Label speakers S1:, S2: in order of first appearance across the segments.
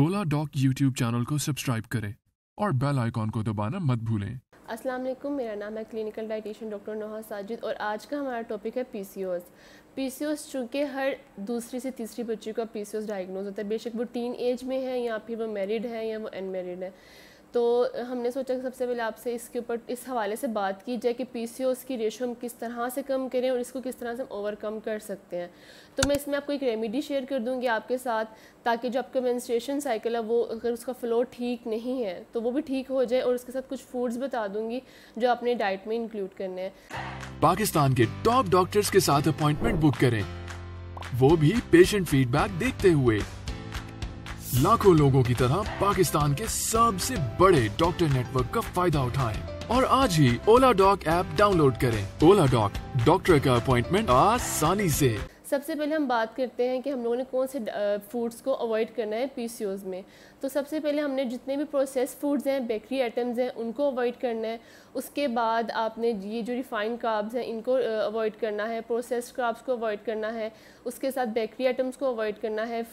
S1: ओला Oladoc YouTube channel को subscribe करें और बेल आइकॉन को दबाना मत भूलें
S2: अस्सलाम वालेकुम मेरा नाम है clinical dietitian doctor Noha Sajid और आज का हमारा टॉपिक है पीसीओएस पीसीओएस चूँकि हर दूसरी से तीसरी बच्ची का पीसीओएस डायग्नोज होता है बेशक वो टीन एज में है या फिर वो मैरिड है या वो अनमेरिड है तो हमने सोचा कि सबसे पहले आपसे इसके ऊपर इस हवाले से बात की जाए कि पी सी ओस की रेशो हम किस तरह से कम करें और इसको किस तरह से हम ओवरकम कर सकते हैं तो मैं इसमें आपको एक रेमेडी शेयर कर दूंगी आपके साथ ताकि जो आपका मैंस्ट्रेशन साइकिल है वो अगर उसका फ़्लो ठीक नहीं है तो वो भी ठीक हो जाए और उसके साथ कुछ फूड्स बता दूंगी जो अपने डाइट में इंक्लूड करने हैं
S1: पाकिस्तान के टॉप डॉक्टर्स के साथ अपॉइंटमेंट बुक करें वो भी पेशेंट फीडबैक देखते हुए लाखों लोगों की तरह पाकिस्तान के सबसे बड़े डॉक्टर नेटवर्क का फायदा उठाएं और आज ही ओला डॉक ऐप डाउनलोड करें ओला डॉक डॉक्टर का अपॉइंटमेंट आसानी से
S2: सबसे पहले हम बात करते हैं कि हम लोगों ने कौन से फूड्स को अवॉइड करना है पी में तो सबसे पहले हमने जितने भी प्रोसेस फूड्स हैं बेकरी आइटम्स हैं उनको अवॉइड करना है उसके बाद आपने ये जो रिफाइंड काब्स हैं इनको अवॉइड करना है प्रोसेस्ड काब्स को अवॉइड करना है उसके साथ बेकरी आइटम्स को अवॉइड करना है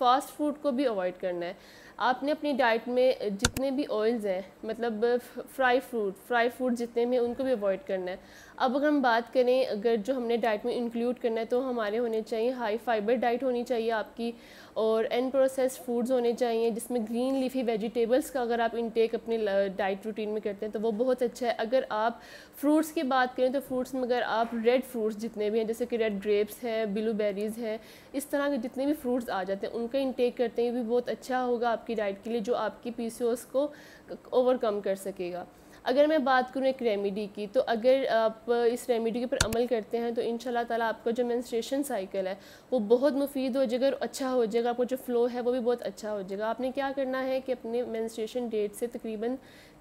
S2: फास्ट फूड को भी अवॉइड करना है आपने अपनी डाइट में जितने भी ऑयल्स हैं मतलब फ्राई फ्रूट फ्राई फ्रूट जितने भी उनको भी अवॉइड करना है अब अगर हम बात करें अगर जो हमने डाइट में इंक्लूड करना है तो हमारे होने चाहिए हाई फाइबर डाइट होनी चाहिए आपकी और अन प्रोसेस्ड फूड्स होने चाहिए जिसमें ग्रीन लीफी वेजिटेबल्स का अगर आप इनटेक अपने डाइट रूटीन में करते हैं तो वो बहुत अच्छा है अगर आप फ्रूट्स की बात करें तो फ्रूट्स में अगर आप रेड फ्रूट्स जितने भी हैं जैसे कि रेड ग्रेप्स हैं ब्लू बेरीज़ हैं इस तरह के जितने भी फ्रूट्स आ जाते हैं उनका इनटेक करते हैं ये भी बहुत अच्छा होगा आप आपकी डाइट के लिए जो आपकी पी को ओवरकम कर सकेगा अगर मैं बात करूँ एक रेमेडी की तो अगर आप इस रेमेडी के ऊपर अमल करते हैं तो इन ताला आपका जो मैंस्ट्रेशन साइकिल है वो बहुत मुफीद हो जाएगा और अच्छा हो जाएगा आपको जो फ़्लो है वो भी बहुत अच्छा हो जाएगा आपने क्या करना है कि अपने मैंस्ट्रेशन डेट से तकरीबन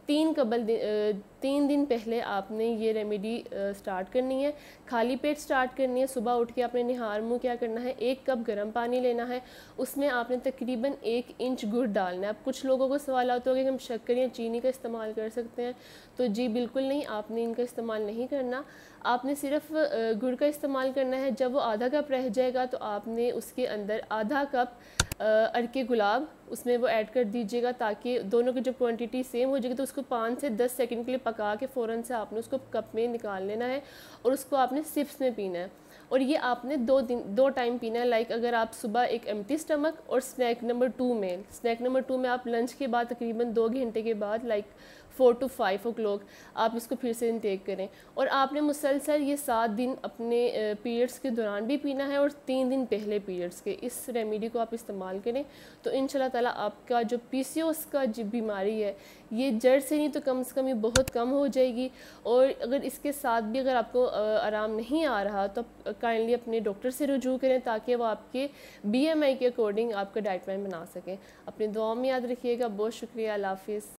S2: तीन कबल दिन तीन दिन पहले आपने ये रेमेडी स्टार्ट करनी है खाली पेट स्टार्ट करनी है सुबह उठ के आपने निहार मुँह क्या करना है एक कप गर्म पानी लेना है उसमें आपने तकरीबन एक इंच गुड़ डालना है अब कुछ लोगों को सवाल आता होगा कि हम शक्कर या चीनी का इस्तेमाल कर सकते हैं तो जी बिल्कुल नहीं आपने इनका इस्तेमाल नहीं करना आपने सिर्फ गुड़ का इस्तेमाल करना है जब वो आधा कप रह जाएगा तो आपने उसके अंदर आधा कप अरके गुलाब उसमें वो ऐड कर दीजिएगा ताकि दोनों की जब क्वांटिटी सेम हो जाएगी तो उसको पाँच से दस सेकंड के लिए पका के फ़ौरन से आपने उसको कप में निकाल लेना है और उसको आपने सिप्स में पीना है और ये आपने दो दिन दो टाइम पीना है लाइक अगर आप सुबह एक एम्प्टी स्टमक और स्नैक नंबर टू में स्नैक नंबर टू में आप लंच के बाद तकरीबन दो घंटे के बाद like four to five o'clock आप इसको फिर से इनटेक करें और आपने मुसलसल ये सात दिन अपने पीरियड्स के दौरान भी पीना है और तीन दिन पहले पीरियड्स के इस रेमेडी को आप इस्तेमाल करें तो इन ताला आपका जो पी का जो बीमारी है ये जड़ से नहीं तो कम से कम ये बहुत कम हो जाएगी और अगर इसके साथ भी अगर आपको आराम नहीं आ रहा तो काइंडली अपने डॉक्टर से रजू करें ताकि वो आपके बीएमआई के अकॉर्डिंग आपका डाइट प्लान बना सकें अपनी दुआ में याद रखिएगा बहुत शुक्रिया अल्लाफ़ हाफिज़